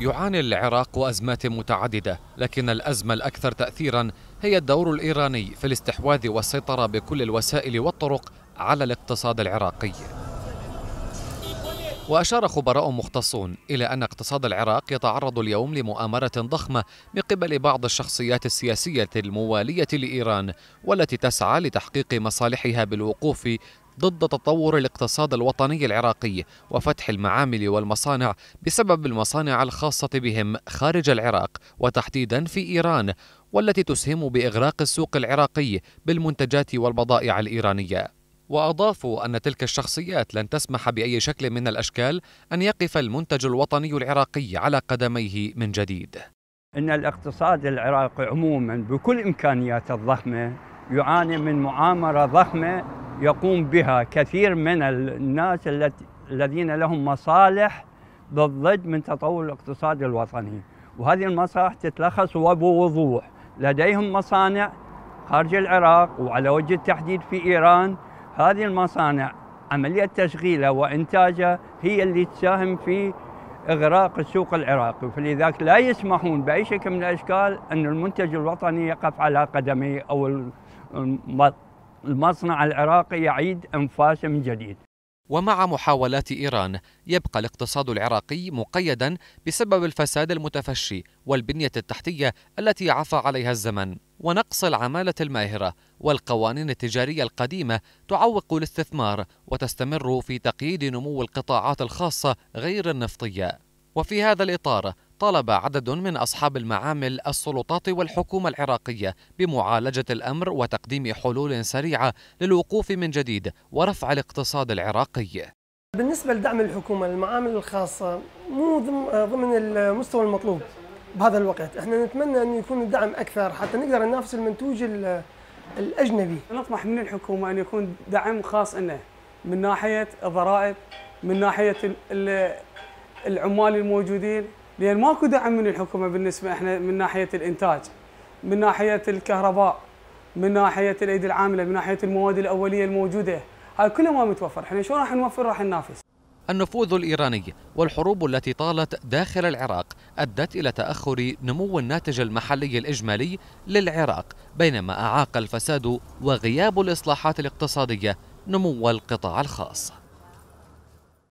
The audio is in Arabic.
يعاني العراق أزمات متعددة لكن الأزمة الأكثر تأثيرا هي الدور الإيراني في الاستحواذ والسيطرة بكل الوسائل والطرق على الاقتصاد العراقي وأشار خبراء مختصون إلى أن اقتصاد العراق يتعرض اليوم لمؤامرة ضخمة من قبل بعض الشخصيات السياسية الموالية لإيران والتي تسعى لتحقيق مصالحها بالوقوف ضد تطور الاقتصاد الوطني العراقي وفتح المعامل والمصانع بسبب المصانع الخاصة بهم خارج العراق وتحديدا في إيران والتي تسهم بإغراق السوق العراقي بالمنتجات والبضائع الإيرانية وأضافوا أن تلك الشخصيات لن تسمح بأي شكل من الأشكال أن يقف المنتج الوطني العراقي على قدميه من جديد إن الاقتصاد العراقي عموما بكل إمكانياته الضخمة يعاني من معامرة ضخمة يقوم بها كثير من الناس الذين لهم مصالح ضد من تطور الاقتصاد الوطني وهذه المصالح تتلخص وبوضوح لديهم مصانع خارج العراق وعلى وجه التحديد في إيران هذه المصانع عملية تشغيلها وإنتاجها هي اللي تساهم في إغراق السوق العراقي فلذلك لا يسمحون بأي شكل من الأشكال أن المنتج الوطني يقف على قدميه أو المصنع العراقي يعيد انفاسه من جديد ومع محاولات ايران يبقى الاقتصاد العراقي مقيدا بسبب الفساد المتفشي والبنيه التحتيه التي عفى عليها الزمن ونقص العماله الماهره والقوانين التجاريه القديمه تعوق الاستثمار وتستمر في تقييد نمو القطاعات الخاصه غير النفطيه وفي هذا الاطار طالب عدد من أصحاب المعامل السلطات والحكومة العراقية بمعالجة الأمر وتقديم حلول سريعة للوقوف من جديد ورفع الاقتصاد العراقي بالنسبة لدعم الحكومة للمعامل الخاصة مو ضمن المستوى المطلوب بهذا الوقت احنا نتمنى أن يكون الدعم أكثر حتى نقدر ننافس المنتوج الأجنبي نطمح من الحكومة أن يكون دعم خاص لنا من ناحية الضرائب من ناحية العمال الموجودين لان ماكو دعم من الحكومه بالنسبه احنا من ناحيه الانتاج من ناحيه الكهرباء من ناحيه الايدي العامله من ناحيه المواد الاوليه الموجوده هاي كلها ما متوفر احنا شلون راح نوفر راح ننافس النفوذ الإيراني والحروب التي طالت داخل العراق أدت إلى تأخر نمو الناتج المحلي الإجمالي للعراق بينما أعاق الفساد وغياب الإصلاحات الاقتصادية نمو القطاع الخاص